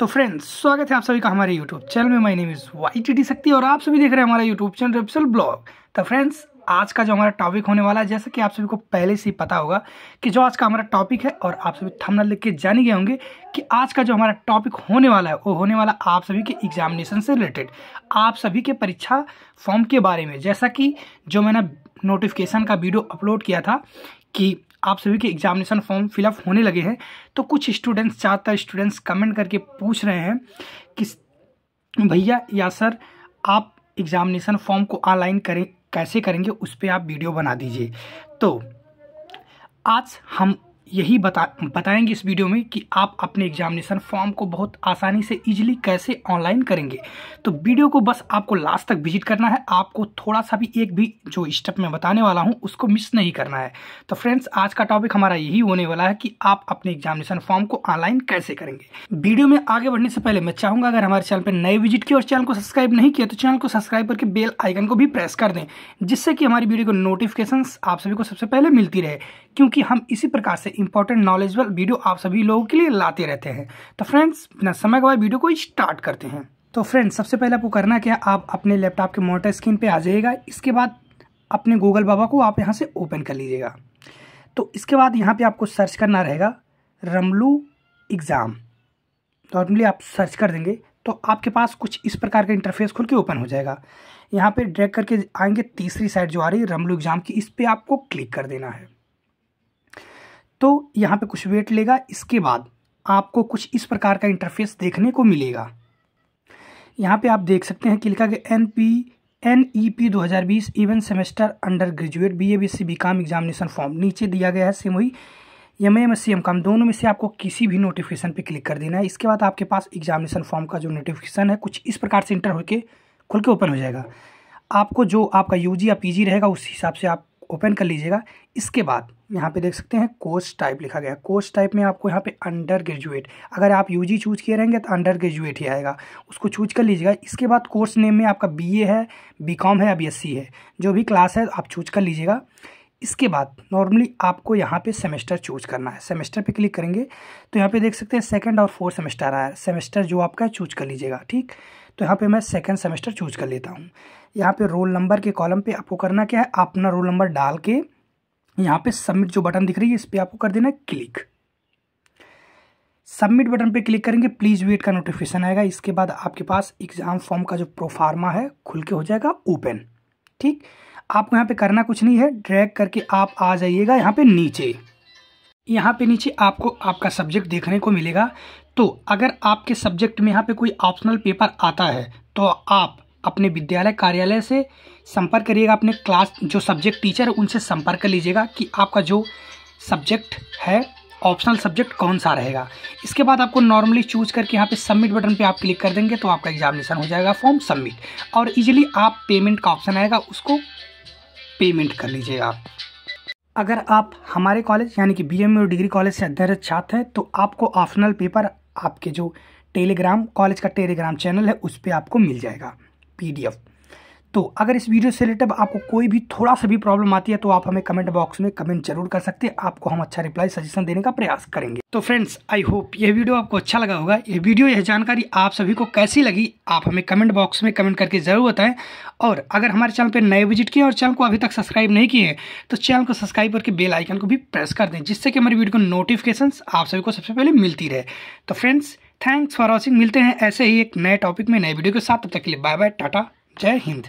तो फ्रेंड्स स्वागत है आप सभी का हमारे यूट्यूब चैनल में my name is Y T Shakti और आप सभी देख रहे हैं हमारा यूट्यूब चैनल रेपसल ब्लॉग तो फ्रेंड्स आज का जो हमारा टॉपिक होने वाला है जैसा कि आप सभी को पहले से ही पता होगा कि जो आज का हमारा टॉपिक है और आप सभी थमना लिख के जान गए होंगे कि आज का जो हमारा टॉपिक होने वाला है वो होने वाला आप सभी के एग्जामिनेशन से रिलेटेड आप सभी के परीक्षा फॉर्म के बारे में जैसा कि जो मैंने नोटिफिकेशन का वीडियो अपलोड किया था कि आप सभी के एग्जामिनेशन फॉर्म फिलअप होने लगे हैं तो कुछ स्टूडेंट्स चाहता स्टूडेंट्स कमेंट करके पूछ रहे हैं कि भैया या सर आप एग्जामिनेशन फॉर्म को ऑनलाइन करें कैसे करेंगे उस पर आप वीडियो बना दीजिए तो आज हम यही बता बताएंगे इस वीडियो में कि आप अपने एग्जामिनेशन फॉर्म को बहुत आसानी से इजीली कैसे ऑनलाइन करेंगे तो वीडियो को बस आपको लास्ट तक विजिट करना है आपको थोड़ा सा भी एक भी जो स्टेप मैं बताने वाला हूँ उसको मिस नहीं करना है तो फ्रेंड्स आज का टॉपिक हमारा यही होने वाला है कि आप अपने एग्जामिनेशन फॉर्म को ऑनलाइन कैसे करेंगे वीडियो में आगे बढ़ने से पहले मैं चाहूँगा अगर हमारे चैनल पर नए विजिट किए और चैनल को सब्सक्राइब नहीं किया तो चैनल को सब्सक्राइब करके बेल आइकन को भी प्रेस कर दें जिससे कि हमारी वीडियो को नोटिफिकेशन आप सभी को सबसे पहले मिलती रहे क्योंकि हम इसी प्रकार से इंपॉर्टेंट नॉलेजबल वीडियो आप सभी लोगों के लिए लाते रहते हैं तो फ्रेंड्स बिना समय गवाए वीडियो को स्टार्ट करते हैं तो फ्रेंड्स सबसे पहले आपको करना क्या आप अपने लैपटॉप के मोटर स्क्रीन पे आ जाइएगा इसके बाद अपने गूगल बाबा को आप यहाँ से ओपन कर लीजिएगा तो इसके बाद यहाँ पे आपको सर्च करना रहेगा रमलू एग्ज़ाम नॉर्मली आप सर्च कर देंगे तो आपके पास कुछ इस प्रकार का इंटरफेस खुल के ओपन हो जाएगा यहाँ पे ड्रैग करके आएंगे तीसरी साइड जो आ रही है रमलू एग्ज़ाम की इस पर आपको क्लिक कर देना है तो यहाँ पे कुछ वेट लेगा इसके बाद आपको कुछ इस प्रकार का इंटरफेस देखने को मिलेगा यहाँ पे आप देख सकते हैं कि लिखा गया N P N E P दो हज़ार बीस even semester undergraduate B A B C B com examination form नीचे दिया गया है सेम वही M M S C M com दोनों में से आपको किसी भी नोटिफिकेशन पे क्लिक कर देना है इसके बाद आपके पास एग्जामिनेशन फॉर्म का जो नोटिफिकेशन है कुछ इस प्रकार से इंटर होकर खुल के ओपन हो जाएगा आपको जो आपका यू जी या पी जी रहेगा उस हिसाब से आप ओपन कर लीजिएगा इसके बाद यहाँ पे देख सकते हैं कोर्स टाइप लिखा गया है कोर्स टाइप में आपको यहाँ पे अंडर ग्रेजुएट अगर आप यूजी चूज किए रहेंगे तो अंडर ग्रेजुएट ही आएगा उसको चूज कर लीजिएगा इसके बाद कोर्स नेम में आपका बीए है बीकॉम है या बीएससी है जो भी क्लास है आप चूज कर लीजिएगा इसके बाद नॉर्मली आपको यहाँ पे सेमेस्टर चूज करना है सेमेस्टर पे क्लिक करेंगे तो यहाँ पे देख सकते हैं सेकंड और फोर्थ सेमेस्टर आया है सेमेस्टर जो आपका है चूज कर लीजिएगा ठीक तो यहाँ पे मैं सेकंड सेमेस्टर चूज कर लेता हूँ यहाँ पे रोल नंबर के कॉलम पे आपको करना क्या है अपना रोल नंबर डाल के यहाँ पे सबमिट जो बटन दिख रही है इस पर आपको कर देना है क्लिक सबमिट बटन पे क्लिक करेंगे प्लीज़ वेट का नोटिफिकेशन आएगा इसके बाद आपके पास एग्ज़ाम फॉर्म का जो प्रोफार्मा है खुल के हो जाएगा ओपन ठीक आपको यहाँ पे करना कुछ नहीं है ड्रैग करके आप आ जाइएगा यहाँ पे नीचे यहाँ पे नीचे आपको आपका सब्जेक्ट देखने को मिलेगा तो अगर आपके सब्जेक्ट में यहाँ पे कोई ऑप्शनल पेपर आता है तो आप अपने विद्यालय कार्यालय से संपर्क करिएगा अपने क्लास जो सब्जेक्ट टीचर है उनसे संपर्क कर लीजिएगा कि आपका जो सब्जेक्ट है ऑप्शनल सब्जेक्ट कौन सा रहेगा इसके बाद आपको नॉर्मली चूज करके यहाँ पे सबमिट बटन पे आप क्लिक कर देंगे तो आपका एग्जामिनेशन हो जाएगा फॉर्म सबमिट और इजीली आप पेमेंट का ऑप्शन आएगा उसको पेमेंट कर लीजिए आप अगर आप हमारे कॉलेज यानी कि बी एम डिग्री कॉलेज से अध्ययनरत छात्र हैं तो आपको ऑप्शनल पेपर आपके जो टेलीग्राम कॉलेज का टेलीग्राम चैनल है उस पर आपको मिल जाएगा पी तो अगर इस वीडियो से रिलेटेड आपको कोई भी थोड़ा सा भी प्रॉब्लम आती है तो आप हमें कमेंट बॉक्स में कमेंट जरूर कर सकते हैं आपको हम अच्छा रिप्लाई सजेशन देने का प्रयास करेंगे तो फ्रेंड्स आई होप यह वीडियो आपको अच्छा लगा होगा यह वीडियो यह जानकारी आप सभी को कैसी लगी आप हमें कमेंट बॉक्स में कमेंट करके जरूर बताएं और अगर हमारे चैनल पर नए विजिट किए और चैनल को अभी तक सब्सक्राइब नहीं किए तो चैनल को सब्सक्राइब करके बेल आइकन को भी प्रेस कर दें जिससे कि हमारी वीडियो को नोटिफिकेशन आप सभी को सबसे पहले मिलती रहे तो फ्रेंड्स थैंक्स फॉर वॉचिंग मिलते हैं ऐसे ही एक नए टॉपिक में नए वीडियो के साथ तब तक के लिए बाय बाय टाटा जय हिंद